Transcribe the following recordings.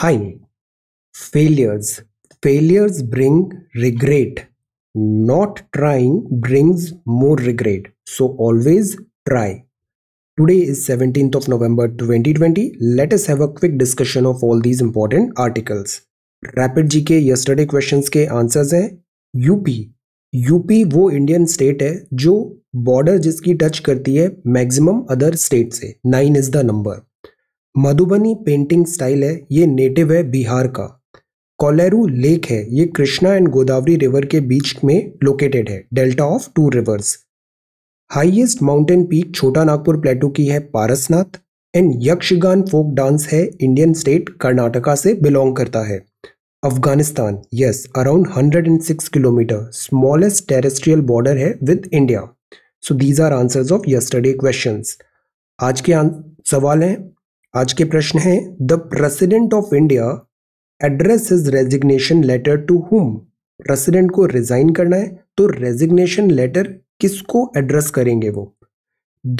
Hi, failures. Failures bring regret. Not trying brings more regret. So always try. Today is 17th of November 2020. Let us have a quick discussion of all these important articles. Rapid G K yesterday questions के answers हैं UP UP वो Indian state है जो border जिसकी touch करती है maximum other state से nine is the number Madhubani painting style है ये नेटिव है बिहार का कोलेरू लेक है ये कृष्णा एंड गोदावरी रिवर के बीच में लोकेटेड है delta of two rivers highest mountain peak Chota Nagpur plateau की है Parasnath and Yakshagana folk dance है इंडियन स्टेट कर्नाटका से बिलोंग करता है Afghanistan yes around 106 kilometre smallest terrestrial border है with India so these are answers of yesterday questions आज के सवाल हैं आज के प्रश्न है the president of India address is resignation letter to whom president को रिजाइन करना है तो रेजिग्नेशन लेटर किसको एड्रेस करेंगे वो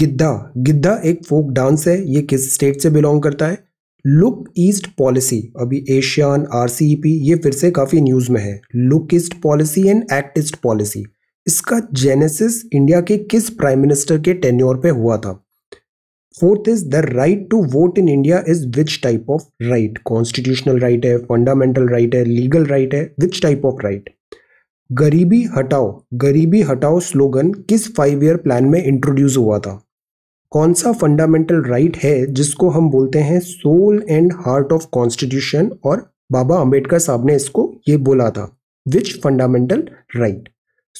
गिद्धा गिद्धा एक फोक डांस है ये किस स्टेट से बिलोंग करता है लुक ईस्ट पॉलिसी अभी एशियान आरसीईपी e ये फिर से काफ़ी न्यूज़ में है look east policy and act east policy इसका जेनेसिस इंडिया के किस प्राइम मिनिस्टर के टेन्योर पे हुआ था fourth is the right to vote in India is which type of right constitutional right है फंडामेंटल राइट है लीगल राइट है विच टाइप ऑफ राइट गरीबी हटाओ गरीबी हटाओ स्लोगन किस फाइव ईयर प्लान में इंट्रोड्यूस हुआ था कौन सा फंडामेंटल राइट right है जिसको हम बोलते हैं soul and heart of constitution और बाबा अंबेडकर साहब ने इसको ये बोला था विच फंडामेंटल राइट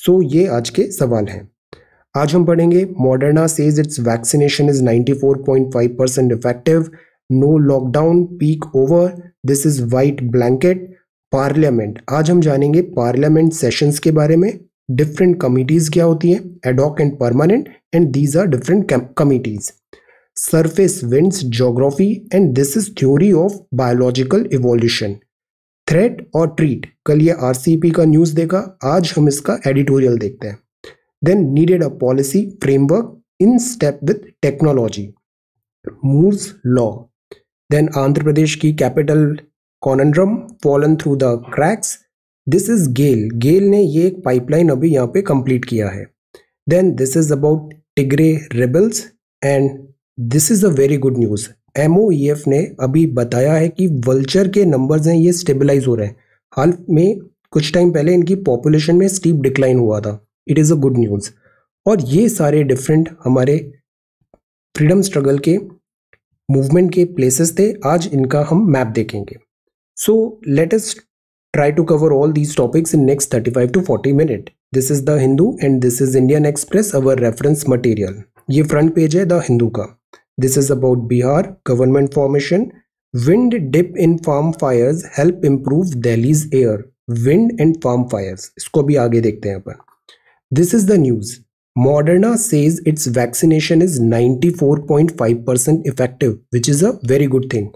सो ये आज के सवाल हैं आज हम पढ़ेंगे Moderna says its vaccination is 94.5 percent effective no lockdown peak over this is white blanket parliament आज हम जानेंगे पार्लियामेंट सेशंस के बारे में डिफरेंट कमिटीज़ क्या होती हैं ad hoc and permanent and these are different committees surface winds geography and this is theory of biological evolution threat और ट्रीट कल ये आर का न्यूज़ देखा आज हम इसका एडिटोरियल देखते हैं then needed a policy framework in step with technology. Moore's Law. Then Andhra Pradesh ki capital conundrum fallen through the cracks. This is gail gail ne ye ek pipeline abhi yahan pe complete kiya hai Then this is about Tigray rebels and this is a very good news. MOEF ने अभी बताया है कि vulture के numbers हैं ये stabilise हो रहे हैं हाल में कुछ टाइम पहले इनकी पॉपुलेशन में स्टीप डिक्लाइन हुआ था it is a good news और ये सारे डिफरेंट हमारे फ्रीडम स्ट्रगल के मूवमेंट के प्लेसेस थे आज इनका हम मैप देखेंगे so let us try to cover all these topics in next thirty five to forty minute this is the Hindu and this is Indian Express our reference material ये front page है the Hindu का this is about Bihar government formation wind dip in farm Fyers help improve Delhi's air wind and farm fires इसको भी आगे देखते हैं अपन This is the news. Moderna says its vaccination is 94.5% effective which is a very good thing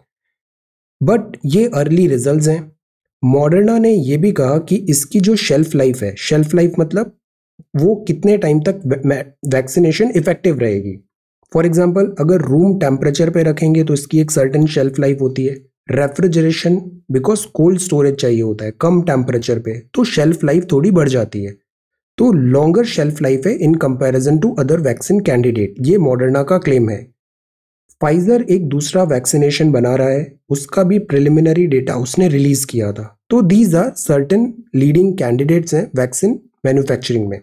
but ये early results हैं Moderna ने यह भी कहा कि इसकी जो शेल्फ लाइफ है शेल्फ लाइफ मतलब वो कितने टाइम तक वैक्सीनेशन इफेक्टिव रहेगी फॉर एग्जाम्पल अगर रूम टेम्परेचर पे रखेंगे तो इसकी एक सर्टन शेल्फ लाइफ होती है रेफ्रिजरेशन बिकॉज कोल्ड स्टोरेज चाहिए होता है कम टेम्परेचर पे तो शेल्फ लाइफ थोड़ी बढ़ जाती है तो लॉन्गर शेल्फ लाइफ है in comparison to other vaccine candidate ये मॉडर्ना का क्लेम है फाइजर एक दूसरा वैक्सीनेशन बना रहा है उसका भी प्रिलिमिनरी डेटा उसने रिलीज किया था तो these are certain leading candidates हैं वैक्सीन मैन्युफैक्चरिंग में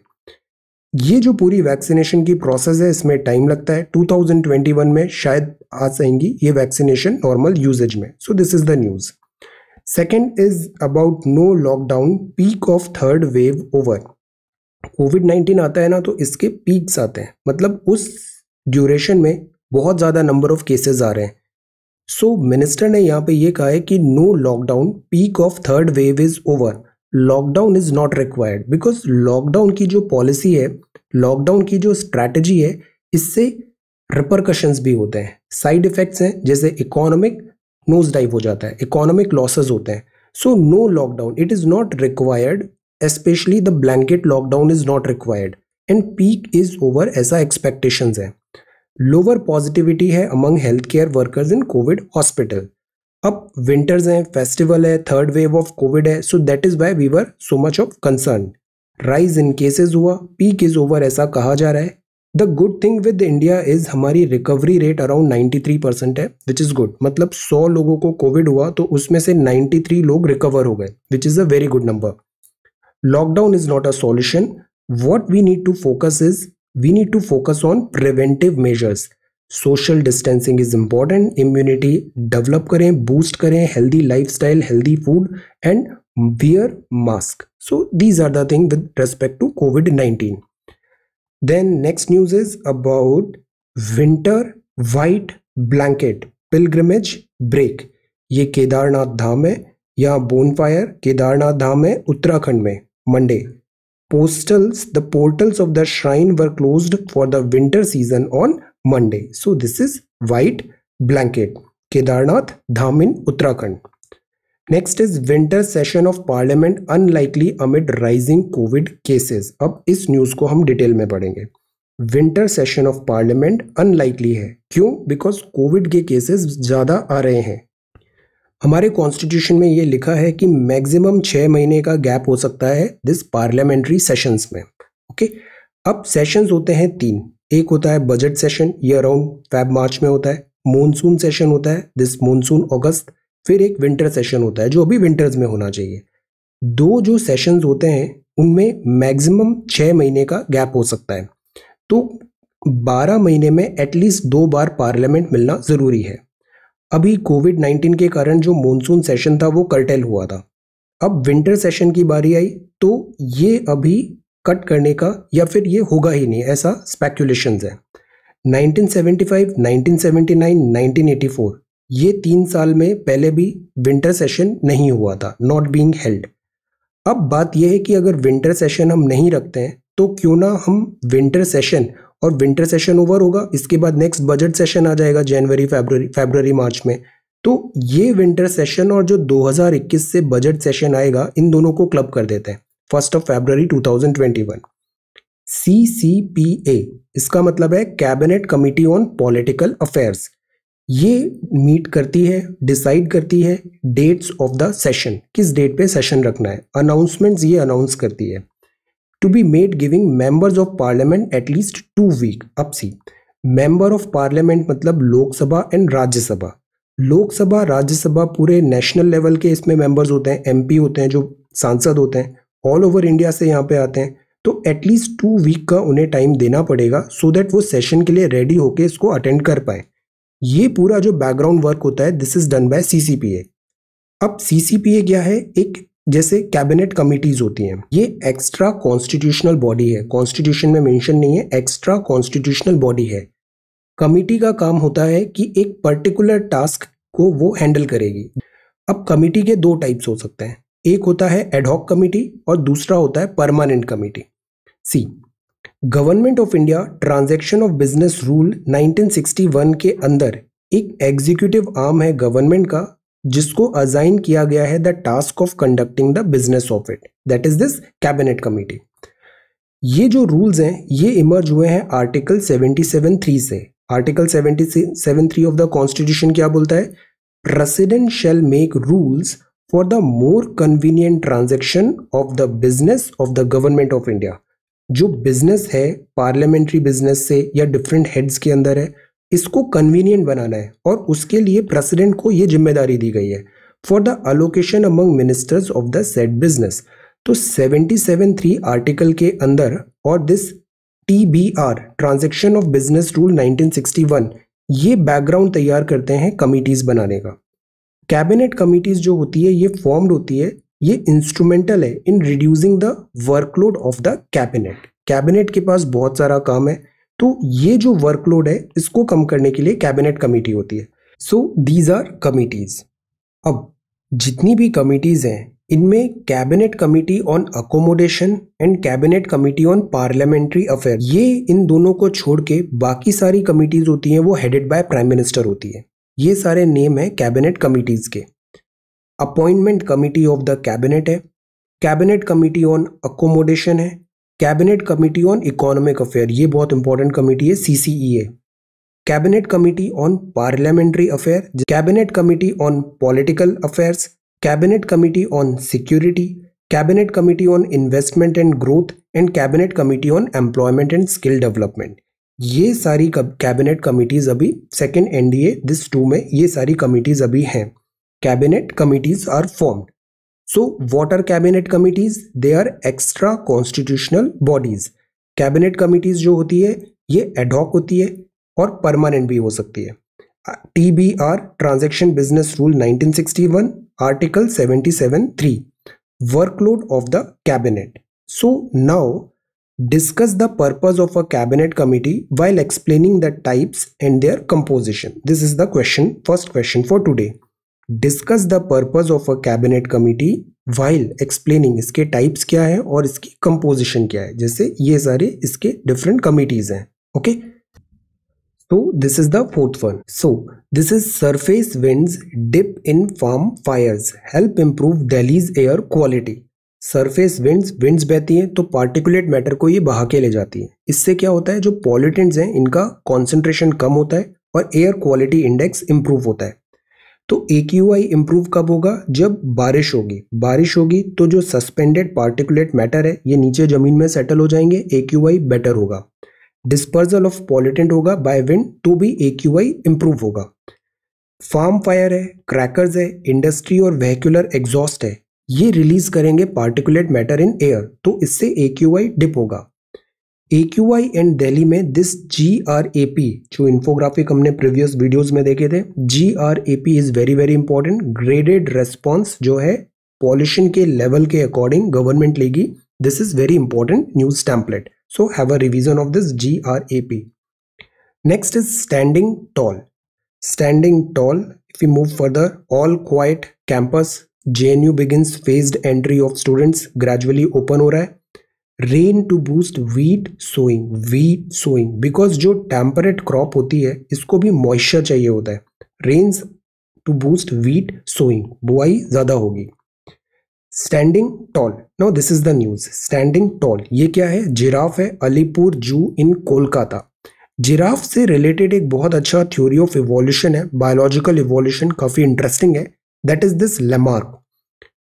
ये जो पूरी वैक्सीनेशन की प्रोसेस है इसमें टाइम लगता है 2021 में शायद आ जाएंगी ये वैक्सीनेशन नॉर्मल यूजेज में so this is the news second is about no lockdown peak of third wave over COVID nineteen आता है ना तो इसके पीक्स आते हैं मतलब उस ड्यूरेशन में बहुत ज़्यादा नंबर ऑफ केसेस आ रहे हैं सो so, मिनिस्टर ने यहाँ पे ये कहा है कि no lockdown peak of third wave is over lockdown is not required because lockdown की जो पॉलिसी है लॉकडाउन की जो स्ट्रैटेजी है इससे रिपरकशंस भी होते हैं साइड इफ़ेक्ट्स हैं जैसे इकोनॉमिक नोज डाइव हो जाता है इकोनॉमिक लॉसेज होते हैं so no lockdown it is not required specially the blanket lockdown is not required and peak is over ऐसा एक्सपेक्टेशंस है लोअर पॉजिटिविटी है among health care workers in COVID hospital अब winters हैं festival है third wave of COVID है so that is why we were so much of concern rise in cases हुआ peak is over ऐसा कहा जा रहा है the good thing with India is हमारी recovery rate around three percent है which is good मतलब सौ लोगों को कोविड हुआ तो उसमें से थ्री लोग रिकवर हो गए which is a very good number lockdown is not a solution. What we need to focus is we need to focus on preventive measures. Social distancing is important immunity develop करें boost करें healthy life style healthy food and wear mask so these are the thing with respect to COVID nineteen then next news is about winter white blanket pilgrimage break ये केदारनाथ धाम है यहाँ bonfire Kedarnath धाम है उत्तराखंड में Monday. Postals, the portals of the shrine were closed for the winter season on Monday. So this is white blanket. Kedarnath Dham in Uttarakhand. Next is winter session of parliament unlikely amid rising COVID cases अब इस news को हम detail में पढ़ेंगे winter session of parliament unlikely है क्यों because Covid के cases ज़्यादा आ रहे हैं हमारे कॉन्स्टिट्यूशन में ये लिखा है कि मैक्सिमम छः महीने का गैप हो सकता है दिस पार्लियामेंट्री सेशंस में ओके okay? अब सेशंस होते हैं तीन एक होता है बजट सेशन ये अराउंड फेब मार्च में होता है मानसून सेशन होता है दिस मानसून अगस्त फिर एक विंटर सेशन होता है जो अभी विंटर्स में होना चाहिए दो जो सेशंस होते हैं उनमें मैक्सिमम छः महीने का गैप हो सकता है तो बारह महीने में एटलीस्ट दो बार पार्लियामेंट मिलना ज़रूरी है अभी कोविड नाइन्टीन के कारण जो मानसून सेशन था वो कर्टेल हुआ था अब विंटर सेशन की बारी आई तो ये अभी कट करने का या फिर ये होगा ही नहीं ऐसा स्पेकुलेशन है 1975, 1979, 1984 ये तीन साल में पहले भी विंटर सेशन नहीं हुआ था नॉट बीइंग हेल्ड अब बात यह है कि अगर विंटर सेशन हम नहीं रखते हैं तो क्यों ना हम विंटर सेशन और विंटर सेशन ओवर होगा इसके बाद नेक्स्ट बजट सेशन आ जाएगा जनवरी फेबररी फेबररी मार्च में तो ये विंटर सेशन और जो 2021 से बजट सेशन आएगा इन दोनों को क्लब कर देते हैं फर्स्ट ऑफ फेबररी 2021 सीसीपीए इसका मतलब है cabinet committee on political affairs ये मीट करती है डिसाइड करती है डेट्स ऑफ द सेशन किस डेट पे सेशन रखना है अनाउंसमेंट्स ये अनाउंस करती है to be made giving members of parliament at least two week अब सी मेंबर ऑफ पार्लियामेंट मतलब लोकसभा एंड राज्यसभा लोकसभा राज्यसभा पूरे नेशनल लेवल के इसमें मेंबर्स होते हैं एमपी होते हैं जो सांसद होते हैं ऑल ओवर इंडिया से यहाँ पे आते हैं तो एटलीस्ट टू वीक का उन्हें टाइम देना पड़ेगा सो so दैट वो सेशन के लिए रेडी होके इसको अटेंड कर पाए ये पूरा जो बैकग्राउंड वर्क होता है this is done by C अब सी क्या है एक जैसे कैबिनेट कमिटीज होती हैं ये एक्स्ट्रा कॉन्स्टिट्यूशनल बॉडी है कॉन्स्टिट्यूशन में मेंशन नहीं है एक्स्ट्रा कॉन्स्टिट्यूशनल बॉडी है कमिटी का काम होता है कि एक पर्टिकुलर टास्क को वो हैंडल करेगी अब कमिटी के दो टाइप्स हो सकते हैं एक होता है एडहॉक कमिटी और दूसरा होता है permanent committee see government of India transaction of business rule 1961 के अंदर एक एग्जीक्यूटिव आर्म है गवर्नमेंट का जिसको अजाइन किया गया है the task of conducting the business of it that is this cabinet committee ये जो रूल्स हैं ये इमर्ज हुए हैं आर्टिकल 77.3 से आर्टिकल 77.3 ऑफ द कॉन्स्टिट्यूशन क्या बोलता है president shall make rules for the more convenient transaction of the business of the government of India जो बिजनेस है पार्लियामेंट्री बिजनेस से या डिफरेंट हेड्स के अंदर है इसको कन्वीनियंट बनाना है और उसके लिए प्रेसिडेंट को ये जिम्मेदारी दी गई है for the allocation among ministers of the set business तो 773 आर्टिकल के अंदर और this T B R transaction of business rule 1961 ये बैकग्राउंड तैयार करते हैं कमिटीज़ बनाने का कैबिनेट कमिटीज़ जो होती है ये फॉर्म्ड होती है ये इंस्ट्रूमेंटल है in reducing the workload of the cabinet cabinet के पास बहुत सारा काम है तो ये जो वर्कलोड है इसको कम करने के लिए कैबिनेट कमेटी होती है सो दीज आर कमिटीज अब जितनी भी कमिटीज़ हैं इनमें cabinet committee on accommodation and cabinet committee on parliamentary affair ये इन दोनों को छोड़ के बाकी सारी कमिटीज होती हैं वो हेडेड बाय प्राइम मिनिस्टर होती है ये सारे नेम है कैबिनेट कमिटीज के appointment committee of the cabinet है कैबिनेट कमिटी ऑन अकोमोडेशन है cabinet committee on economic affair ये बहुत इंपॉर्टेंट कमेटी है a e cabinet committee on parliamentary affair cabinet committee on political affairs cabinet committee on security cabinet committee on investment and growth and cabinet committee on employment and skill development ये सारी cabinet committees अभी second NDA this two में ये सारी committees अभी हैं cabinet committees are formed so what are cabinet committees they are extra constitutional bodies cabinet committees जो होती है ये एडॉक होती है और परमानेंट भी हो सकती है T B R transaction business rule nineteen sixty one article seventy seven three workload of the cabinet so now discuss the purpose of a cabinet committee while explaining the types and their composition this is the question first question for today discuss the purpose of a cabinet committee while explaining इसके types क्या है और इसकी composition क्या है जैसे ये सारे इसके डिफरेंट कमिटीज हैं ओके तो this is the fourth one so this is surface winds dip in farm fires help improve delhi's air quality surface winds winds बहती हैं तो पार्टिकुलेट मैटर को ये बहा के ले जाती है इससे क्या होता है जो पॉलिटेंट्स हैं इनका कॉन्सेंट्रेशन कम होता है और एयर क्वालिटी इंडेक्स इंप्रूव होता है तो ए क्यू आई इम्प्रूव कब होगा जब बारिश होगी बारिश होगी तो जो सस्पेंडेड पार्टिकुलेट मैटर है ये नीचे ज़मीन में सेटल हो जाएंगे ए क्यू आई बेटर होगा डिस्पर्जल ऑफ पॉलिटेंट होगा बाय विंड तो भी ए क्यू आई इम्प्रूव होगा फार्म फायर है क्रैकर्स है इंडस्ट्री और वेहिकुलर एग्जॉस्ट है ये रिलीज करेंगे पार्टिकुलेट मैटर इन एयर तो इससे ए क्यू आई डिप होगा A Q I and Delhi में this G R A P जो इन्फोग्राफिक हमने प्रीवियस वीडियोस में देखे थे G R A P is very very important graded response जो है पॉल्यूशन के लेवल के अकॉर्डिंग गवर्नमेंट लेगी this is very important news template so have a revision of this G R A P next is standing tall standing tall if you move further all quite campus J N U begin phased entry of students gradually open हो रहा है rain to boost wheat sowing wheat sowing because जो temperate crop होती है इसको भी moisture चाहिए होता है rains to boost wheat sowing बुआई ज़्यादा होगी standing tall no this is the news standing tall ये क्या है जिराफ है Alipur zoo in Kolkata giraffe से रिलेटेड एक बहुत अच्छा थ्योरी ऑफ इवोल्यूशन है बायोलॉजिकल इवोल्यूशन काफ़ी इंटरेस्टिंग है that is this Lamarck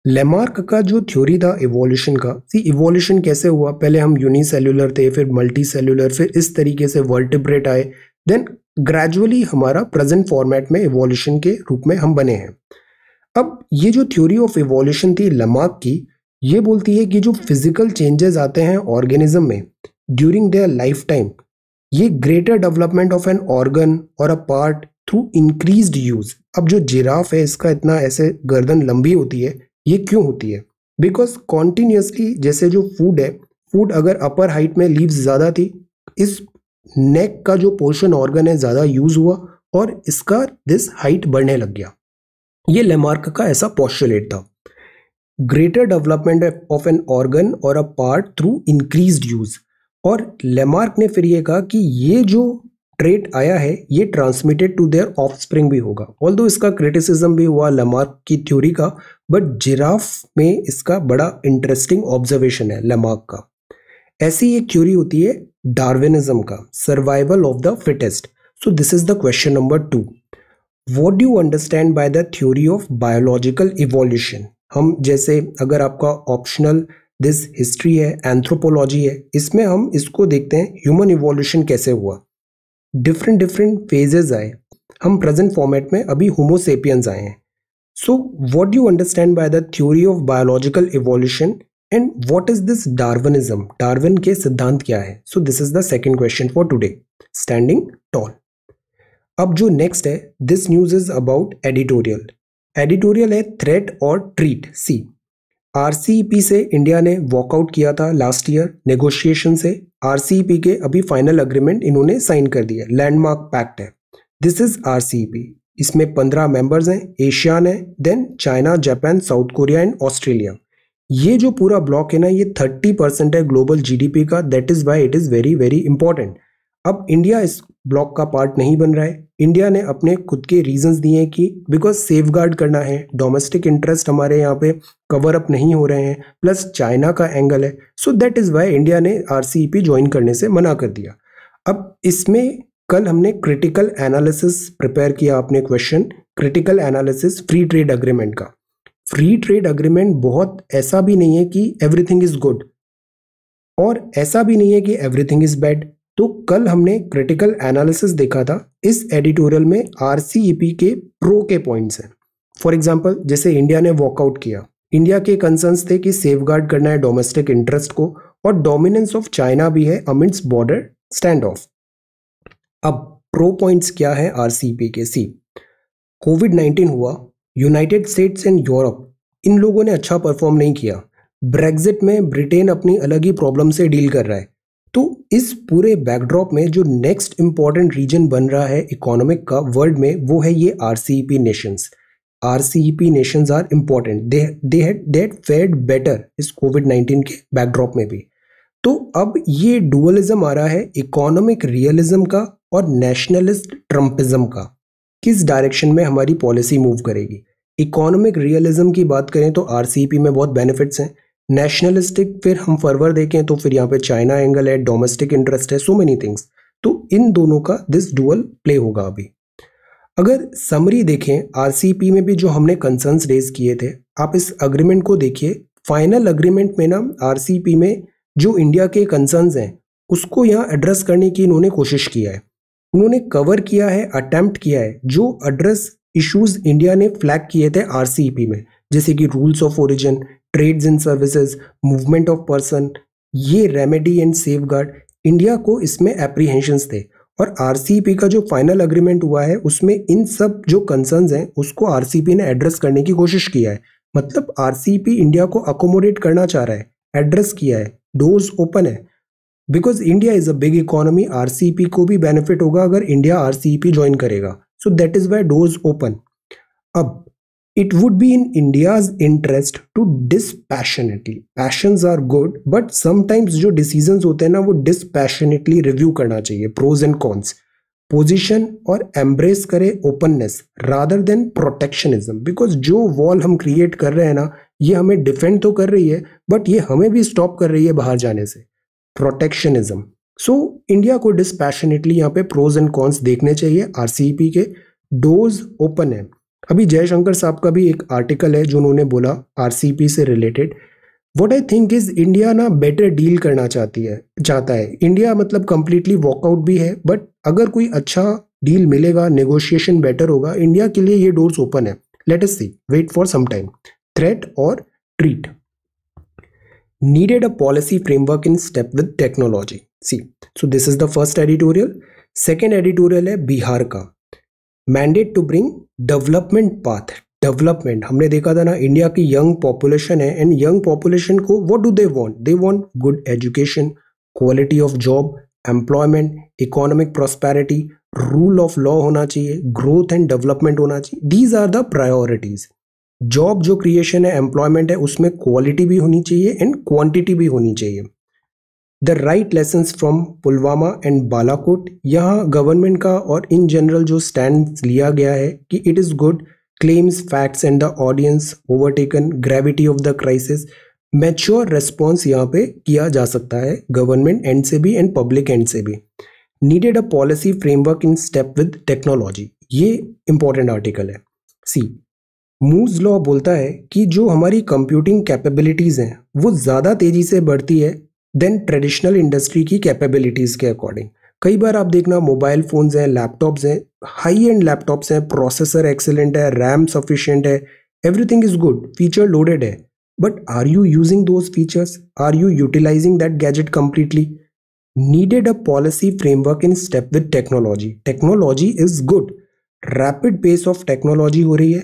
Lamarck का जो थ्योरी था इवोल्यूशन का सी इवोल्यूशन कैसे हुआ पहले हम यूनिसेल्यूलर थे फिर मल्टी सेल्यूलर फिर इस तरीके से वर्टिब्रेट आए देन ग्रेजुअली हमारा प्रेजेंट फॉर्मेट में इवोल्यूशन के रूप में हम बने हैं अब ये जो थ्योरी ऑफ इवोल्यूशन थी लेमार्क की ये बोलती है कि जो फिजिकल चेंजेस आते हैं ऑर्गेनिज्म में ड्यूरिंग देयर लाइफ टाइम ये greater development of an organ or a part through increase use अब जो जिराफ है इसका इतना ऐसे गर्दन लंबी होती है ये क्यों होती है बिकॉज कॉन्टीन्यूसली जैसे जो फूड है फूड अगर अपर हाइट में लीव्स ज़्यादा थी इस नेक का जो पोर्शन ऑर्गन है ज़्यादा यूज़ हुआ और इसका दिस हाइट बढ़ने लग गया ये लेमार्क का ऐसा पॉस्टुलेट था greater development of an organ or a part through increase use और लेमार्क ने फिर ये कहा कि ये जो ट्रेट आया है ये ट्रांसमिटेड टू देयर ऑफस्प्रिंग भी होगा ऑल इसका क्रिटिसिज्म भी हुआ लमार्क की थ्योरी का बट जिराफ में इसका बड़ा इंटरेस्टिंग ऑब्जर्वेशन है लमार्क का ऐसी एक थ्योरी होती है डार्विनिज्म का survival of the fittest so this is the question number two what do understand by the theory of biological evolution हम जैसे अगर आपका ऑप्शनल दिस हिस्ट्री है एंथ्रोपोलॉजी है इसमें हम इसको देखते हैं ह्यूमन इवोल्यूशन कैसे हुआ डिफरेंट डिफरेंट फेजेज आए हम प्रेजेंट फॉर्मेट में अभी होमोसेपियंस आए हैं so what you understand by the theory of biological evolution and what is this Darwinism Darwin के सिद्धांत क्या है so this is the second question for today standing tall अब जो नेक्स्ट है this news is about editorial editorial है threat और treat see RCEP से इंडिया ने वॉकआउट किया था लास्ट ईयर नेगोशिएशन से आरसीईपी के अभी फाइनल अग्रीमेंट इन्होंने साइन कर दिया लैंडमार्क पैक्ट है दिस इज आरसीईपी इसमें पंद्रह मेंबर्स हैं एशियान है then China Japan South Korea and Australia ये जो पूरा ब्लॉक है ना ये थर्टी परसेंट है ग्लोबल जीडीपी का that is why it is very very important अब इंडिया इस ब्लॉक का पार्ट नहीं बन रहा है इंडिया ने अपने खुद के रीजंस दिए हैं कि बिकॉज सेफ करना है डोमेस्टिक इंटरेस्ट हमारे यहाँ पे कवर अप नहीं हो रहे हैं प्लस चाइना का एंगल है so that is why India ने आर ज्वाइन e करने से मना कर दिया अब इसमें कल हमने क्रिटिकल एनालिसिस प्रिपेयर किया आपने question critical analysis free trade agreement का फ्री ट्रेड अग्रीमेंट बहुत ऐसा भी नहीं है कि एवरीथिंग इज़ गुड और ऐसा भी नहीं है कि एवरीथिंग इज़ बैड तो कल हमने क्रिटिकल एनालिसिस देखा था इस एडिटोरियल में आर e के प्रो के पॉइंट्स हैं फॉर एग्जाम्पल जैसे इंडिया ने वॉकआउट किया इंडिया के कंसर्न्स थे कि सेफ करना है डोमेस्टिक इंटरेस्ट को और डोमिनेंस ऑफ चाइना भी है अमिट्स बॉर्डर स्टैंड ऑफ अब प्रो पॉइंट्स क्या है आर e के सी कोविड नाइन्टीन हुआ यूनाइटेड स्टेट्स एंड यूरोप इन लोगों ने अच्छा परफॉर्म नहीं किया ब्रेग्जिट में ब्रिटेन अपनी अलग ही प्रॉब्लम से डील कर रहा है तो इस पूरे बैकड्रॉप में जो नेक्स्ट इम्पॉर्टेंट रीजन बन रहा है इकोनॉमिक का वर्ल्ड में वो है ये R C P nations R C P nations are important they had fared better इस कोविड नाइन्टीन के बैकड्रॉप में भी तो अब ये डुअलिज्म आ रहा है इकोनॉमिक रियलिज्म का और नेशनलिस्ट ट्रम्पिज्म का किस डायरेक्शन में हमारी पॉलिसी मूव करेगी इकोनॉमिक रियलिज्म की बात करें तो आर e में बहुत बेनिफिट्स हैं नेशनलिस्टिक फिर हम फरवर देखें तो फिर यहाँ पे चाइना एंगल है डोमेस्टिक इंटरेस्ट है सो मेनी थिंग्स तो इन दोनों का दिस डुअल प्ले होगा अभी अगर समरी देखें आरसीपी में भी जो हमने कंसर्न्स रेज किए थे आप इस अग्रीमेंट को देखिए फाइनल अग्रीमेंट में ना आरसीपी में जो इंडिया के कंसर्न्स हैं उसको यहाँ एड्रेस करने की इन्होंने कोशिश किया है उन्होंने कवर किया है अटैम्प्ट किया है जो एड्रेस इश्यूज इंडिया ने फ्लैग किए थे आरसीपी में जैसे कि rules of origin trades and services movement of person ये रेमेडी एंड सेफ इंडिया को इसमें एप्रीहेंशंस थे और आर e का जो फाइनल अग्रीमेंट हुआ है उसमें इन सब जो कंसर्न्स हैं उसको आर e ने एड्रेस करने की कोशिश किया है मतलब आर e इंडिया को अकोमोडेट करना चाह रहा है एड्रेस किया है डोर्स ओपन है because India is a big economy R को भी बेनिफिट होगा अगर इंडिया आर ज्वाइन करेगा so that is why doors open अब it would be in India's interest to dispassionately passions are good but sometimes जो decisions होते हैं ना वो dispassionately review करना चाहिए pros and cons position और embrace करे openness rather than protectionism because जो wall हम create कर रहे हैं ना ये हमें defend तो कर रही है but ये हमें भी stop कर रही है बाहर जाने से protectionism सो so, इंडिया को डिस्पैशनेटली यहाँ पे प्रोज एंड कॉन्स देखने चाहिए आरसीईपी के डोज ओपन है अभी जयशंकर साहब का भी एक आर्टिकल है जो उन्होंने बोला आरसीपी से related what I think is India ना बेटर डील करना चाहती है चाहता है इंडिया मतलब कम्प्लीटली वॉकआउट भी है बट अगर कोई अच्छा डील मिलेगा नेगोशिएशन बेटर होगा इंडिया के लिए ये डोर्स ओपन है let's see wait for some time threat और treat needed a policy framework in step with technology see so this is the first editorial second editorial है बिहार का mandate to bring development path development हमने देखा था ना India की young population है and young population को what do they want they want good education quality of job employment economic prosperity rule of law होना चाहिए ग्रोथ एंड डेवलपमेंट होना चाहिए these are the priorities job जो creation है employment है उसमें क्वालिटी भी होनी चाहिए एंड क्वांटिटी भी होनी चाहिए the right lesson from Pulwama and Balakot यहाँ गवर्नमेंट का और इन जनरल जो स्टैंड लिया गया है कि it is good claims facts and the audience overtaken gravity of the crisis mature response यहाँ पे किया जा सकता है गवर्नमेंट एंड से भी एंड पब्लिक एंड से भी needed a policy framework in step with technology ये इंपॉर्टेंट आर्टिकल है सी मूज लॉ बोलता है कि जो हमारी कंप्यूटिंग कैपेबिलिटीज़ हैं वो ज़्यादा तेज़ी से बढ़ती है देन ट्रेडिशनल इंडस्ट्री की कैपेबिलिटीज़ के अकॉर्डिंग कई बार आप देखना मोबाइल फ़ोन्स हैं लैपटॉप्स हैं हाई एंड लैपटॉप्स हैं प्रोसेसर एक्सेलेंट है रैम सफिशेंट है everything is good feature loaded है but are you using those features are you utilizing that gadget completely needed a policy framework in step with technology technology is good rapid pace of technology हो रही है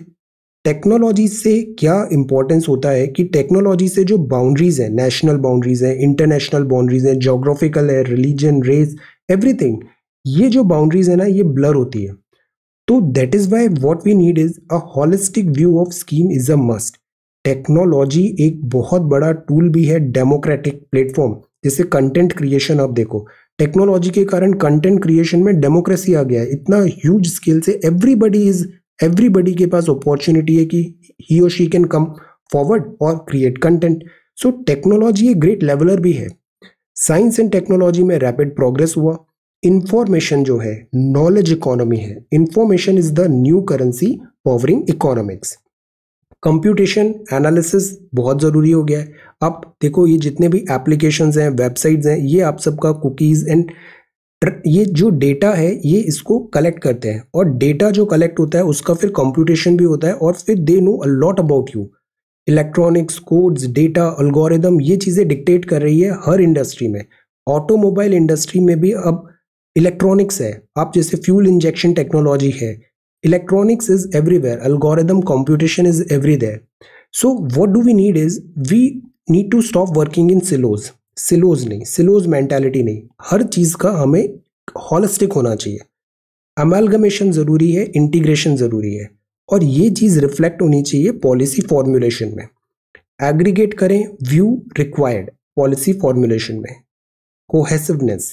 technology से क्या importance होता है कि technology से जो बाउंड्रीज हैं नेशनल बाउंड्रीज हैं इंटरनेशनल बाउंड्रीज हैं जोग्राफिकल है रिलीजन रेस एवरीथिंग ये जो बाउंड्रीज है ना ये ब्लर होती है तो that is why what we need is a holistic view of scheme is a must technology एक बहुत बड़ा टूल भी है डेमोक्रेटिक प्लेटफॉर्म जैसे कंटेंट क्रिएशन आप देखो टेक्नोलॉजी के कारण कंटेंट क्रिएशन में डेमोक्रेसी आ गया है इतना ह्यूज स्केल से एवरीबडी इज़ एवरीबडी के पास अपॉर्चुनिटी है कि ही और शी कैन कम फॉरवर्ड और क्रिएट कंटेंट सो टेक्नोलॉजी एक ग्रेट लेवलर भी है साइंस एंड टेक्नोलॉजी में रैपिड प्रोग्रेस हुआ इंफॉर्मेशन जो है नॉलेज इकोनॉमी है information is the new currency powering economics computation analysis बहुत ज़रूरी हो गया है अब देखो ये जितने भी एप्लीकेशंस हैं वेबसाइट्स हैं ये आप सबका कुकीज़ एंड ये जो डेटा है ये इसको कलेक्ट करते हैं और डेटा जो कलेक्ट होता है उसका फिर कंप्यूटेशन भी होता है और फिर they know a lot about you electronics codes data algorithm ये चीज़ें डिक्टेट कर रही है हर इंडस्ट्री में ऑटोमोबाइल इंडस्ट्री में भी अब इलेक्ट्रॉनिक्स है आप जैसे फ्यूल इंजेक्शन टेक्नोलॉजी है electronics is everywhere algorithm competition is एवरीदेयर so what do we need is we need to stop working in silos silos नहीं सिलोज मैंटेलिटी नहीं हर चीज़ का हमें हॉलिस्टिक होना चाहिए अमेलगमेशन ज़रूरी है इंटीग्रेशन ज़रूरी है और ये चीज़ रिफ्लेक्ट होनी चाहिए पॉलिसी फॉर्मुलेशन में एग्रीगेट करें व्यू रिक्वायर्ड पॉलिसी फॉर्मुलेशन में cohesiveness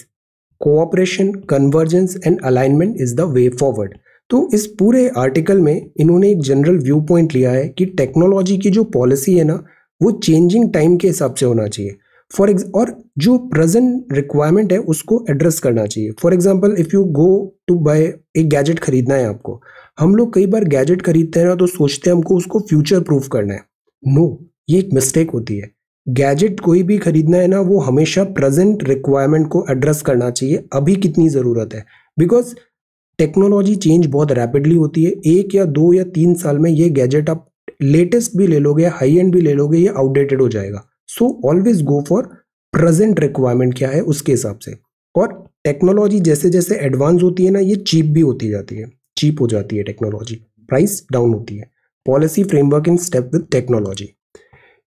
cooperation convergence and alignment is the way forward तो इस पूरे आर्टिकल में इन्होंने एक जनरल व्यू पॉइंट लिया है कि टेक्नोलॉजी की जो पॉलिसी है ना वो चेंजिंग टाइम के हिसाब से होना चाहिए फॉर और जो प्रेजेंट रिक्वायरमेंट है उसको एड्रेस करना चाहिए for example if you go to buy एक गैजेट खरीदना है आपको हम लोग कई बार गैजेट खरीदते हैं ना तो सोचते हैं हमको उसको फ्यूचर प्रूफ करना है नो no, ये एक मिस्टेक होती है गैजेट कोई भी खरीदना है ना वो हमेशा प्रेजेंट रिक्वायरमेंट को एड्रेस करना चाहिए अभी कितनी ज़रूरत है बिकॉज टेक्नोलॉजी चेंज बहुत रैपिडली होती है एक या दो या तीन साल में ये गैजेट आप लेटेस्ट भी ले लोगे हाई एंड भी ले लोगे ये आउटडेटेड हो जाएगा so always go for present requirement क्या है उसके हिसाब से और टेक्नोलॉजी जैसे जैसे एडवांस होती है ना ये चीप भी होती जाती है चीप हो जाती है टेक्नोलॉजी प्राइस डाउन होती है policy framework in step with technology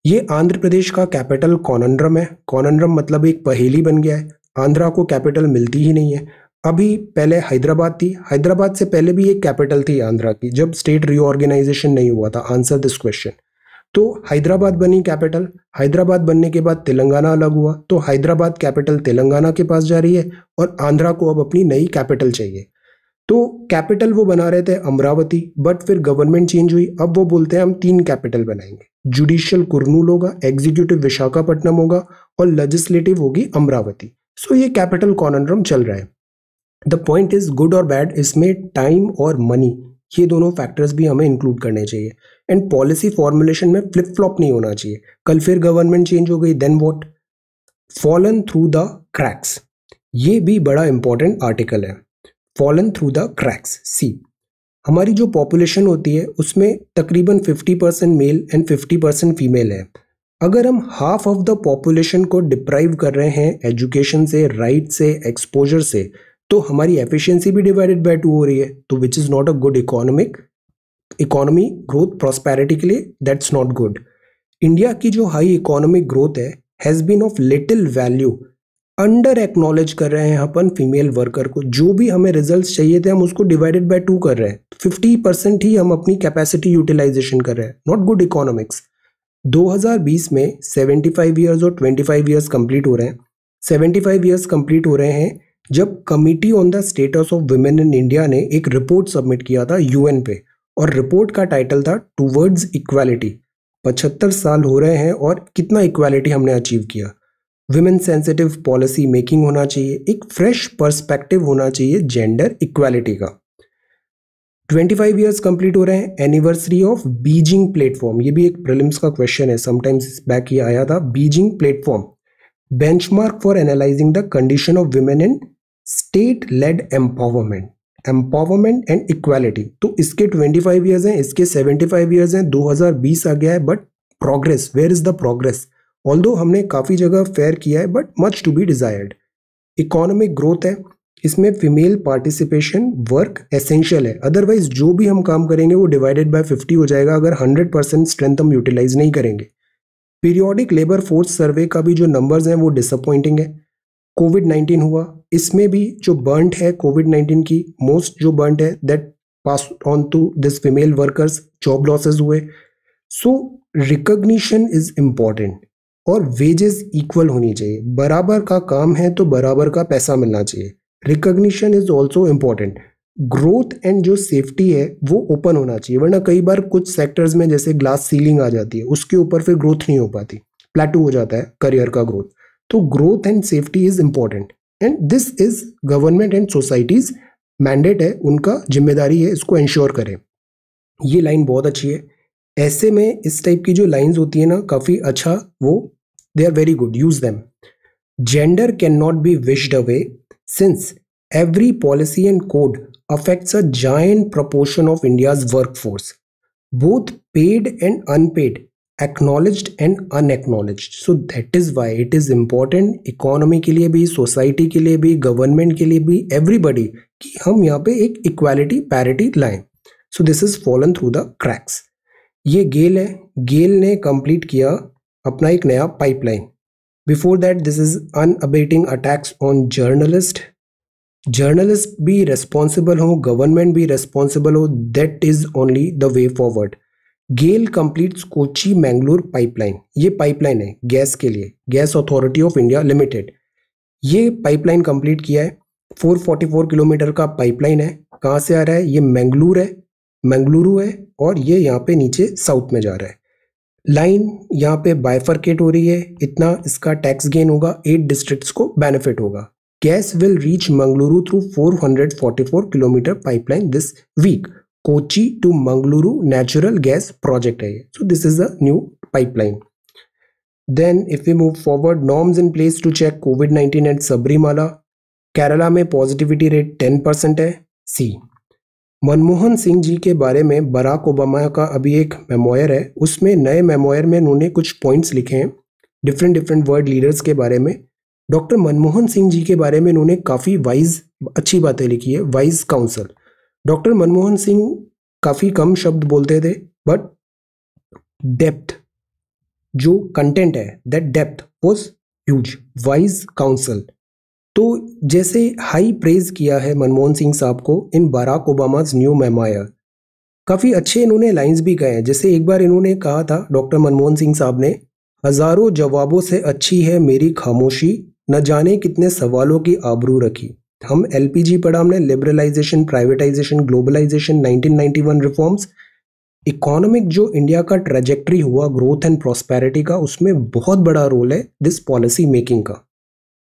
ये आंध्र प्रदेश का कैपिटल कॉनंड्रम है कॉनंड्रम मतलब एक पहेली बन गया है आंध्रा को कैपिटल मिलती ही नहीं है अभी पहले हैदराबाद थी हैदराबाद से पहले भी एक कैपिटल थी आंध्रा की जब स्टेट रीऑर्गेनाइजेशन नहीं हुआ था आंसर दिस क्वेश्चन तो हैदराबाद बनी कैपिटल हैदराबाद बनने के बाद तेलंगाना अलग हुआ तो हैदराबाद कैपिटल तेलंगाना के पास जा रही है और आंध्रा को अब अपनी नई कैपिटल चाहिए तो कैपिटल वो बना रहे थे अमरावती बट फिर गवर्नमेंट चेंज हुई अब वो बोलते हैं हम तीन कैपिटल बनाएंगे जुडिशियल कुरनूल होगा एग्जीक्यूटिव विशाखापट्टनम होगा और लेजिस्लेटिव होगी अमरावती सो ये कैपिटल कॉनड्रम चल रहा है द पॉइंट इज गुड और बैड इसमें टाइम और मनी ये दोनों फैक्टर्स भी हमें इंक्लूड करने चाहिए एंड पॉलिसी फॉर्मुलेशन में फ्लिप फ्लॉप नहीं होना चाहिए कल फिर गवर्नमेंट चेंज हो गई then what fallen through the cracks ये भी बड़ा इंपॉर्टेंट आर्टिकल है fallen through the cracks see हमारी जो पॉपुलेशन होती है उसमें तकरीबन 50 percent male and 50 percent female है अगर हम हाफ ऑफ द पॉपुलेशन को डिप्राइव कर रहे हैं एजुकेशन से राइट से एक्सपोजर से तो हमारी एफिशिएंसी भी डिवाइडेड बाय टू हो रही है तो which is not a good economic economy growth prosperity के लिए दैट्स नॉट गुड इंडिया की जो हाई इकोनॉमिक ग्रोथ है has been of little value under acknowledge कर रहे हैं अपन फीमेल वर्कर को जो भी हमें रिजल्ट चाहिए थे हम उसको डिवाइडेड बाय टू कर रहे हैं फिफ्टी परसेंट ही हम अपनी कैपेसिटी यूटिलाइजेशन कर रहे हैं नॉट गुड इकोनॉमिक्स 2020 में 75 इयर्स और 25 इयर्स कंप्लीट हो रहे हैं 75 इयर्स कंप्लीट हो रहे हैं जब committee on the status of women in India ने एक रिपोर्ट सबमिट किया था यूएन पे और रिपोर्ट का टाइटल था टूवर्ड्स इक्वालिटी पचहत्तर साल हो रहे हैं और कितना इक्वालिटी हमने अचीव किया वुमेन सेंसिटिव पॉलिसी मेकिंग होना चाहिए एक फ्रेश पर्सपेक्टिव होना चाहिए जेंडर इक्वालिटी का 25 ईयर्स कंप्लीट हो रहे हैं एनिवर्सरी ऑफ बीजिंग प्लेटफॉर्म ये भी एक प्रिलिम्स का क्वेश्चन है समटाइम्स बैक ये आया था Beijing platform benchmark for analysing the condition of women in state led empowerment empowerment and equality तो इसके 25 फाइव ईयर्स हैं इसके 75 फाइव ईयर्स हैं 2020 आ गया है but progress where is the progress all हमने काफ़ी जगह फेयर किया है but much to be desired economic growth है इसमें फीमेल पार्टिसिपेशन वर्क एसेंशियल है अदरवाइज जो भी हम काम करेंगे वो डिवाइडेड बाय 50 हो जाएगा अगर 100 परसेंट स्ट्रेंथ हम यूटिलाइज नहीं करेंगे पीरियोडिक लेबर फोर्स सर्वे का भी जो नंबर्स हैं वो डिसअपॉइंटिंग है कोविड 19 हुआ इसमें भी जो बर्नड है कोविड नाइन्टीन की मोस्ट जो बर्नड है that pass on to this female workers job losses हुए सो रिकग्निशन इज इम्पॉर्टेंट और वेजेस इक्वल होनी चाहिए बराबर का काम है तो बराबर का पैसा मिलना चाहिए recognition is also important growth and जो सेफ्टी है वो ओपन होना चाहिए वरना कई बार कुछ सेक्टर्स में जैसे ग्लास सीलिंग आ जाती है उसके ऊपर फिर ग्रोथ नहीं हो पाती प्लेटू हो जाता है करियर का ग्रोथ तो growth and safety is important and this is government and society's mandate है उनका जिम्मेदारी है इसको इंश्योर करें ये लाइन बहुत अच्छी है ऐसे में इस टाइप की जो लाइंस होती है ना काफ़ी अच्छा वो they are very good use them gender can not be wished away since every policy and code affects a joint proportion of India's work force both paid and unpaid acknowledged and unacknowledged so that is why it is important economy के लिए भी society के लिए भी government के लिए भी everybody कि हम यहाँ पे एक इक्वालिटी पैरिटी लाएं so this is fallen through the cracks ये गेल है गेल ने कंप्लीट किया अपना एक नया pipeline before that this is unabating attacks on journalist journalist भी रेस्पॉन्सिबल हो गवर्नमेंट भी रेस्पॉन्सिबल हो that is only the way forward GAIL completes Kochi Mangalore pipeline ये पाइपलाइन है गैस के लिए gas authority of India limited ये पाइपलाइन कंप्लीट किया है 444 किलोमीटर का पाइपलाइन है कहाँ से आ रहा है ये मैंगलोर है मैंगलुरु है और ये यहाँ पे नीचे साउथ में जा रहा है लाइन यहाँ पे बायफरकेट हो रही है इतना इसका टैक्स गेन होगा एट डिस्ट्रिक्ट्स को बेनिफिट होगा gas will reach Mangaluru through 444 kilometre pipeline this week Kochi to Mangaluru natural gas project है ये so this is a new pipeline then if you move forward norms in place to check COVID nineteen at Sabarimala Kerala में positivity rate ten percent है सी मनमोहन सिंह जी के बारे में Barack Obama का अभी एक मेमोयर है उसमें नए मेमोयर में उन्होंने कुछ पॉइंट्स लिखे हैं डिफरेंट डिफरेंट वर्ल्ड लीडर्स के बारे में डॉक्टर मनमोहन सिंह जी के बारे में उन्होंने काफ़ी वाइज अच्छी बातें लिखी है wise counsel doctor Manmohan Singh काफ़ी कम शब्द बोलते थे बट डेप्थ जो कंटेंट है that depth was huge wise counsel तो जैसे हाई प्रेज किया है मनमोहन सिंह साहब को in Barack Obama's new memoir काफ़ी अच्छे इन्होंने लाइंस भी गए हैं जैसे एक बार इन्होंने कहा था डॉक्टर मनमोहन सिंह साहब ने हज़ारों जवाबों से अच्छी है मेरी खामोशी न जाने कितने सवालों की आबरू रखी हम एलपीजी पढ़ा हमने liberalisation privatisation globalisation 1991 reforms economic जो इंडिया का ट्रेजेक्ट्री हुआ ग्रोथ एंड प्रॉस्पेरिटी का उसमें बहुत बड़ा रोल है दिस पॉलिसी मेकिंग का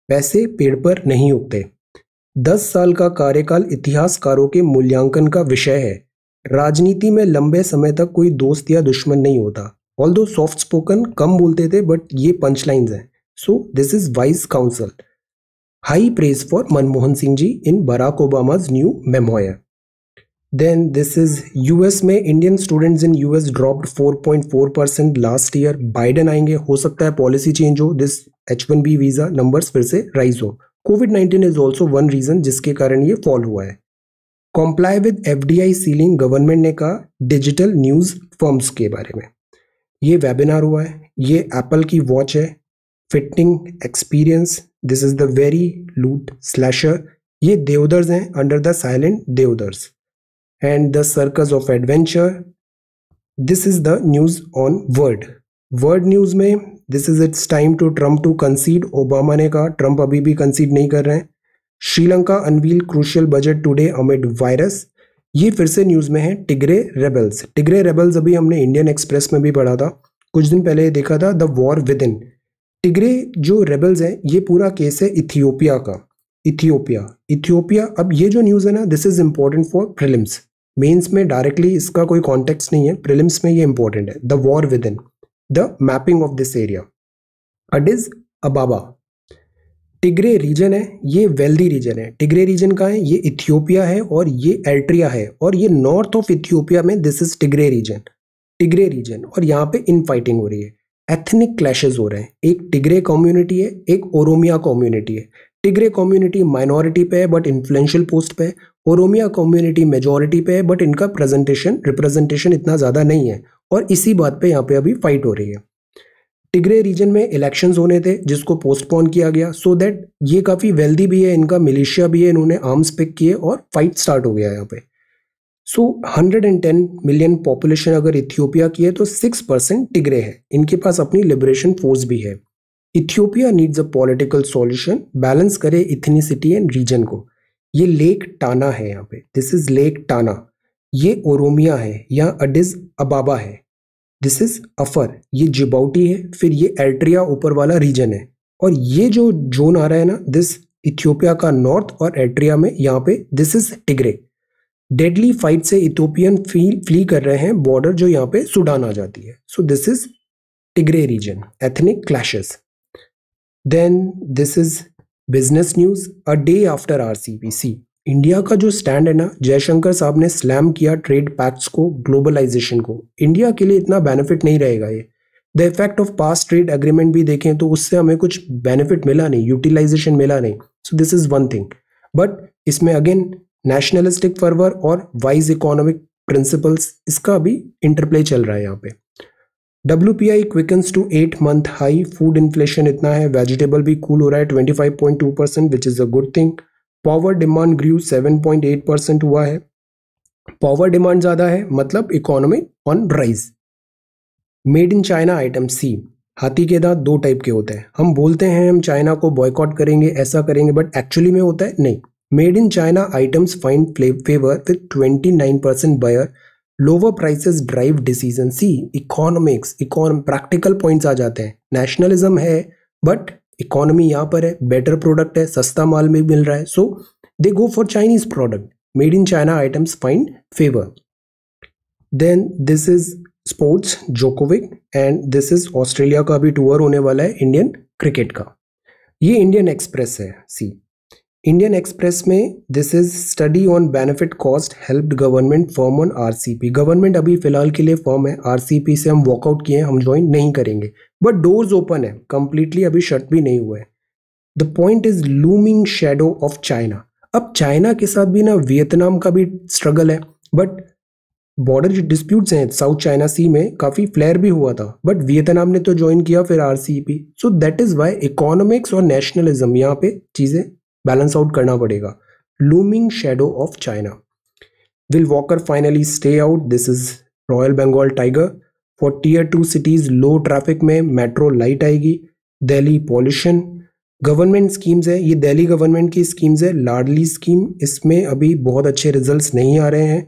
पैसे पेड़ पर नहीं उगते दस साल का कार्यकाल इतिहासकारों के मूल्यांकन का विषय है राजनीति में लंबे समय तक कोई दोस्त या दुश्मन नहीं होता ऑल दो सॉफ्ट स्पोकन कम बोलते थे बट ये पंचलाइंस हैं so this is wise counsel high high for Manmohan Singh ji in Barack Obama's new new then this is U S में Indian student in U US dropped four percent last year Biden आएंगे हो सकता है policy change हो this H one B visa number फिर से rise हो COVID nineteen is also one reason जिसके कारण ये फॉल हुआ है comply with F D I ceiling government ने कहा डिजिटल न्यूज़ फॉर्म्स के बारे में ये वेबिनार हुआ है ये एप्पल की वॉच है fitting experience this is the very loot slasher ये देवदर्स हैं अंडर द साइलेंट देवदर्स and the circus of adventure this is the news on world world news में this is it's time to Trump to concede Obama ने कहा Trump अभी भी कंसीड नहीं कर रहे हैं Sri Lanka unveil crucial budget today amid virus ये फिर से न्यूज़ में है टिगरे रेबल्स टिगरे रेबल्स अभी हमने इंडियन एक्सप्रेस में भी पढ़ा था कुछ दिन पहले देखा था the war within Tigray जो रेबल्स हैं ये पूरा केस है इथियोपिया का इथियोपिया इथियोपिया अब ये जो न्यूज़ है ना this is important for prelims mains में डायरेक्टली इसका कोई कॉन्टेक्स नहीं है प्रिलिम्स में ये इम्पोर्टेंट है the war within the mapping of this area is Ababa Tigray region है ये वेल्दी रीजन है टिग्रे रीजन का है ये इथियोपिया है और ये एल्ट्रिया है और ये नॉर्थ ऑफ इथियोपिया में this is Tigray region Tigray region और यहाँ पे इन फाइटिंग हो रही है एथनिक क्लैशेज हो रहे हैं एक टिग्रे कम्युनिटी है एक ओरोमिया कम्युनिटी है टिग्रे कम्युनिटी माइनॉरिटी पे है बट इन्फ्लुएंशियल पोस्ट पे है ओरोमिया कम्युनिटी मेजॉरिटी पे है बट इनका प्रेजेंटेशन रिप्रेजेंटेशन इतना ज़्यादा नहीं है और इसी बात पे यहाँ पे अभी फाइट हो रही है टिग्रे रीजन में इलेक्शंस होने थे जिसको पोस्टपोन किया गया सो so दैट ये काफ़ी वेल्दी भी है इनका मिलिशिया भी है इन्होंने आर्म्स पिक किए और फाइट स्टार्ट हो गया यहाँ पे so hundred and ten million population अगर इथियोपिया की है तो सिक्स परसेंट टिगरे है इनके पास अपनी लिबरेशन फोर्स भी है Ethiopia needs a political solution balance करे इथनीसिटी एंड रीजन को ये लेक टाना है यहाँ पे दिस इज लेक टाना ये ओरोमिया है यहाँ अडिस अबाबा है दिस इज अफर ये जिबाउटी है फिर ये एल्ट्रिया ऊपर वाला रीजन है और ये जो जोन आ रहा है ना दिस इथियोपिया का नॉर्थ और एल्ट्रिया में यहाँ पे this is Tigray deadly fight से इथोपियन फ्ली फ्ली कर रहे हैं बॉर्डर जो यहाँ पे सुडान आ जाती है so this is Tigray region ethnic clashes then this is business news a day after R India का जो स्टैंड है ना जयशंकर साहब ने स्लैम किया ट्रेड पैक्ट्स को ग्लोबलाइजेशन को इंडिया के लिए इतना बेनिफिट नहीं रहेगा ये the effect of past trade agreement भी देखें तो उससे हमें कुछ बेनिफिट मिला नहीं यूटिलाइजेशन मिला नहीं so this is one thing but इसमें अगेन नेशनलिस्टिक फर्वर और वाइज इकोनॉमिक प्रिंसिपल्स इसका भी इंटरप्ले चल रहा है यहाँ पे W P I quickens to eight month high food inflation इतना है वेजिटेबल भी कूल हो रहा है twenty five point two percent which is a good thing power demand grew seven point eight percent हुआ है पावर डिमांड ज़्यादा है मतलब economy on rise made in China item सी हाथी के दांत दो टाइप के होते हैं हम बोलते हैं हम चाइना को बॉयकॉट करेंगे ऐसा करेंगे बट एक्चुअली में होता है नहीं Made in China items find favor with 29% buyer lower prices drive decision see economics इकोनॉम प्रैक्टिकल पॉइंट्स आ जाते हैं नेशनलिज्म है बट इकोनॉमी यहाँ पर है बेटर प्रोडक्ट है सस्ता माल में मिल रहा है so they go for Chinese product made in China items find favour then this is sports Djokovic and this is Australia का भी टूर होने वाला है इंडियन क्रिकेट का ये इंडियन एक्सप्रेस है सी इंडियन एक्सप्रेस में this is study on benefit cost help government form on RCP government अभी फिलहाल के लिए फॉर्म है आरसीपी से हम वॉकआउट किए हैं हम ज्वाइन नहीं करेंगे बट डोर्स ओपन है कंप्लीटली अभी शट भी नहीं हुआ है the point is looming shadow of China अब चाइना के साथ भी ना वियतनाम का भी स्ट्रगल है बट बॉर्डर जो डिस्प्यूट्स हैं साउथ चाइना सी में काफ़ी फ्लेयर भी हुआ था बट वियतनाम ने तो ज्वाइन किया फिर R C P so that is why economics और नेशनलिज्म यहाँ पे चीज़ें बैलेंस आउट करना पड़ेगा looming shadow of China will Walker finally stay out this is royal Bengal tiger for tier two cities low traffic में metro light आएगी Delhi pollution government schemes है ये दिल्ली गवर्नमेंट की स्कीम्स है लाडली स्कीम इसमें अभी बहुत अच्छे रिजल्ट नहीं आ रहे हैं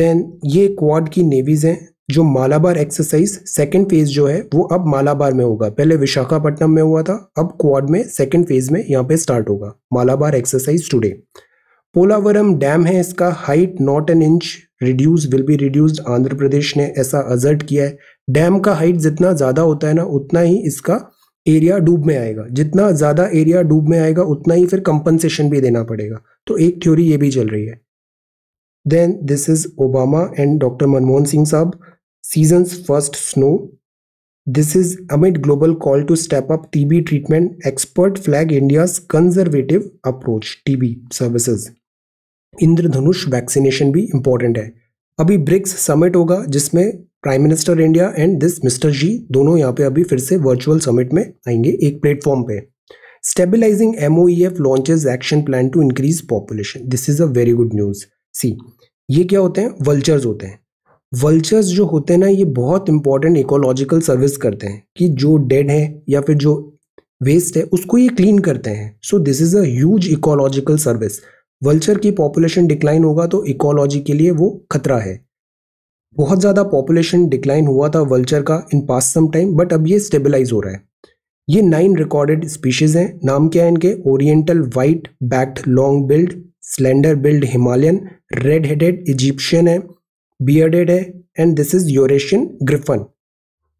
देन ये क्वाड की नेवीज़ हैं जो मालाबार एक्सरसाइज सेकेंड फेज जो है वो अब मालाबार में होगा पहले विशाखापट्टनम में हुआ था अब क्वाड में सेकेंड फेज में यहाँ पे स्टार्ट होगा Malabar exercise today Polavaram dam है इसका height not an inch reduce will be reduced Andhra Pradesh ने ऐसा अजर्ट किया है डैम का हाइट जितना ज़्यादा होता है ना उतना ही इसका एरिया डूब में आएगा जितना ज़्यादा एरिया डूब में आएगा उतना ही फिर कंपनसेशन भी देना पड़ेगा तो एक थ्योरी ये भी चल रही है then this is Obama and doctor Manmohan Singh साहब season's first snow. This is amid global call to step up TB treatment. Expert flag India's conservative approach TB services. Indradhanush vaccination भी इंपॉर्टेंट है अभी ब्रिक्स समिट होगा जिसमें prime minister India and this mister Xi दोनों यहाँ पे अभी फिर से वर्चुअल समिट में आएंगे एक प्लेटफॉर्म पे stabilising M O E F launches action plan to increase population this is a very good news see ये क्या होते हैं वल्चर्स होते हैं वल्चर्स जो होते हैं ना ये बहुत इंपॉर्टेंट इकोलॉजिकल सर्विस करते हैं कि जो डेड है या फिर जो वेस्ट है उसको ये क्लीन करते हैं so this is as ecological service vulture की पॉपुलेशन डिक्लाइन होगा तो इकोलॉजी के लिए वो खतरा है बहुत ज़्यादा पॉपुलेशन डिक्लाइन हुआ था वल्चर का इन पास सम टाइम बट अब ये स्टेबलाइज हो रहा है ये नाइन रिकॉर्डेड स्पीशीज़ हैं नाम क्या है इनके oriental white backed long billed slender billed Himalayan red headed Egyptian है बियर्डेड है and this is Eurasian griffon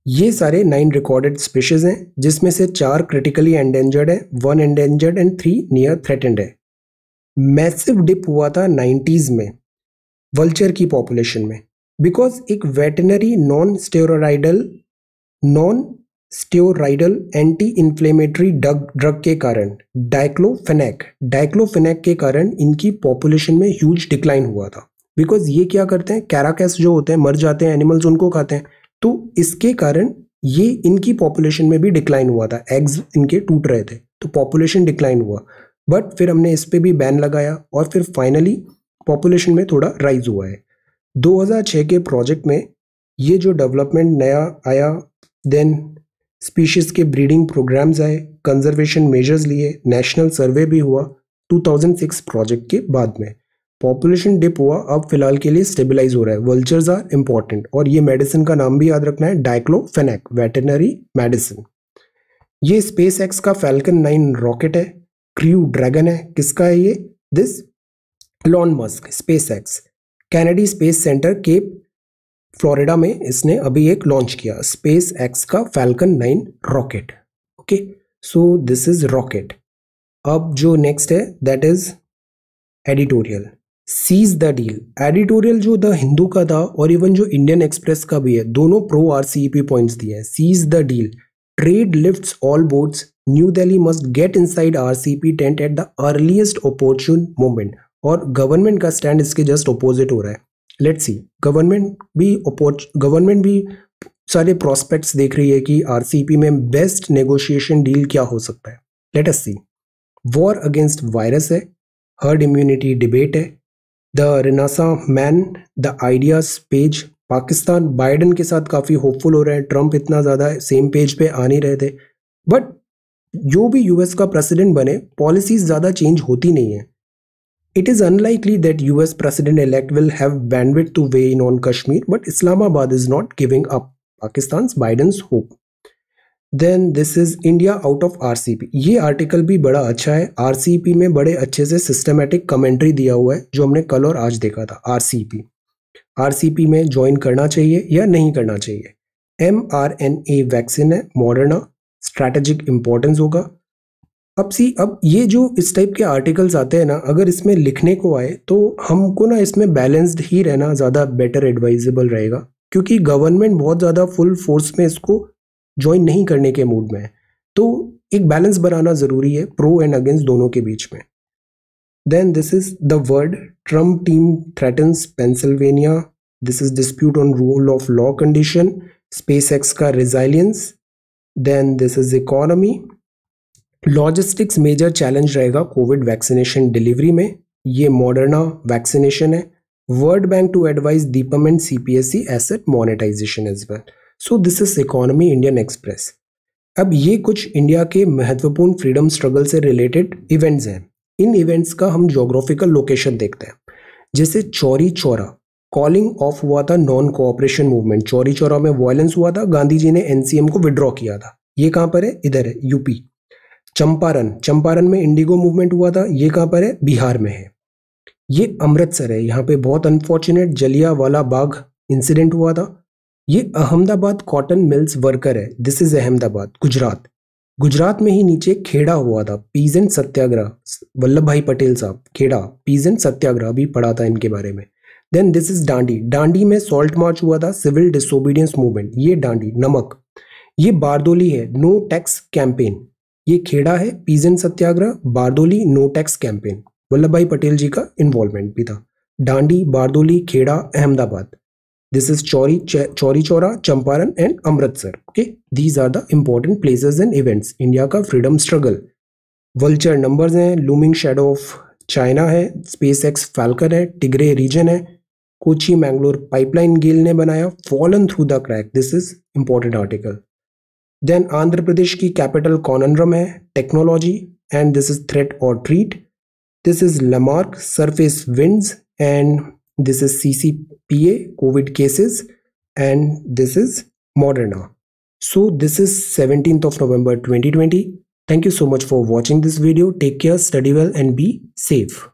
ये सारे नाइन रिकॉर्डेड स्पीशीज हैं जिसमें से चार क्रिटिकली एंडेंजर्ड है one endangered and three near threatened है मैसिव डिप हुआ था नाइन्टीज़ में वल्चर की पॉपुलेशन में बिकॉज एक veterinary non steroidal non steroidal anti inflammatory drug drug के कारण डाइक्लोफेनेक डाइक्लोफेनेक के कारण इनकी पॉपुलेशन में ह्यूज डिक्लाइन हुआ था बिकॉज ये क्या करते हैं कैराकैस जो होते हैं मर जाते हैं एनिमल्स उनको खाते हैं तो इसके कारण ये इनकी पॉपुलेशन में भी डिक्लाइन हुआ था एग्स इनके टूट रहे थे तो पॉपुलेशन डिक्लाइन हुआ बट फिर हमने इस पर भी बैन लगाया और फिर फाइनली पॉपुलेशन में थोड़ा राइज हुआ है 2006 के प्रोजेक्ट में ये जो डेवलपमेंट नया आया देन स्पीशीज़ के ब्रीडिंग प्रोग्राम्स आए कंजर्वेशन मेजर्स लिए नेशनल सर्वे भी हुआ 2006 प्रोजेक्ट के बाद में पॉपुलेशन डिप हुआ अब फिलहाल के लिए स्टेबलाइज हो रहा है वल्चर्स आर इंपॉर्टेंट और ये मेडिसिन का नाम भी याद रखना है डाइक्लोफेनेक वेटरनरी मेडिसिन ये स्पेस एक्स का फैल्कन नाइन रॉकेट है क्रू ड्रैगन है किसका है ये this Elon Musk SpaceX Kennedy space centre Cape Florida में इसने अभी एक लॉन्च किया स्पेस एक्स का Falcon nine rocket okay so this is rocket अब जो नेक्स्ट है that is editorial seize the deal editorial जो द हिंदू का था और इवन जो इंडियन एक्सप्रेस का भी है दोनों pro R C P points दिए हैं seize the deal trade lift all boards new Delhi must get inside R C P tent at the earliest opportune moment और गवर्नमेंट का स्टैंड इसके जस्ट अपोजिट हो रहा है लेट सी गवर्नमेंट भी government भी सारे प्रोस्पेक्ट्स देख रही है कि आर सी पी में बेस्ट नेगोशिएशन डील क्या हो सकता है let's see war against virus है हर्ड इम्यूनिटी डिबेट है the renaissance man the ideas page Pakistan Biden के साथ काफी होपफुल हो रहे हैं ट्रंप इतना ज्यादा सेम पेज पे आ नहीं रहे थे बट जो भी यूएस का प्रेसिडेंट बने पॉलिसीज ज्यादा चेंज होती नहीं है it is unlikely that U S president elect will have bandwidth to weigh in on Kashmir but Islamabad is not giving up Pakistan Biden hope then this is India out of P ये article भी बड़ा अच्छा है P में बड़े अच्छे से systematic commentary दिया हुआ है जो हमने कल और आज देखा था सी पी में ज्वाइन करना चाहिए या नहीं करना चाहिए M R N A vaccine है मॉडर्ना स्ट्रैटेजिक इम्पोर्टेंस होगा अब सी अब ये जो इस टाइप के आर्टिकल्स आते हैं ना अगर इसमें लिखने को आए तो हमको ना इसमें बैलेंस्ड ही रहना ज़्यादा बेटर एडवाइजेबल रहेगा क्योंकि गवर्नमेंट बहुत ज़्यादा फुल फोर्स में इसको ज्वाइन नहीं करने के मूड में है तो एक बैलेंस बनाना ज़रूरी है प्रो एंड अगेंस्ट दोनों के बीच में then this is the word Trump team threatens Pennsylvania this is dispute on rule of law condition SpaceX का resilience then this is economy logistics major challenge रहेगा COVID vaccination delivery में ये Moderna vaccination है World Bank to advise DIPAM and C P S C asset monetisation as well so this is economy Indian Express अब ये कुछ India के महत्वपूर्ण freedom struggle से रिलेटेड इवेंट्स हैं इन इवेंट्स का हम जोग्राफिकल लोकेशन देखते हैं जैसे चौरी चौरा कॉलिंग ऑफ हुआ था non cooperation movement Chauri Chaura में वायलेंस हुआ था गांधी जी ने एनसीएम को विड्रॉ किया था ये कहाँ पर है इधर है यूपी चंपारण चंपारण में इंडिगो मूवमेंट हुआ था ये कहाँ पर है बिहार में है ये अमृतसर है यहाँ पे बहुत अनफॉर्चुनेट जलिया वाला बाघ इंसिडेंट हुआ था ये अहमदाबाद कॉटन मिल्स वर्कर है दिस इज अहमदाबाद गुजरात गुजरात में ही नीचे खेड़ा हुआ था पीजेंट सत्याग्रह वल्लभ भाई पटेल साहब खेड़ा पीजेंट सत्याग्रह भी पढ़ा था इनके बारे में then this is Dandi Dandi में सॉल्ट मार्च हुआ था सिविल डिसोबीडियंस मूवमेंट ये डांडी नमक ये बारदोली है नो टैक्स कैंपेन ये खेड़ा है peasant satyagraha Bardoli no tax campaign Vallabh bhai Patel जी का इन्वॉल्वमेंट भी था डांडी Bardoli Kheda Ahmedabad This is Chori, Ch- Chori Chora, Champaran and Amritsar. Okay, these are the important places and events. India का freedom struggle. Vulture numbers हैं, looming shadow of China है, SpaceX Falcon है, Tigray region है, Kochi Mangalore pipeline GAIL ने बनाया fallen through the crack this is important article then Andhra Pradesh की capital conundrum है technology and this is threat और treat this is Lamarck surface winds and This is CCPA, COVID cases, and this is Moderna. So this is 17th of November 2020. Thank you so much for watching this video. Take care, study well and be safe.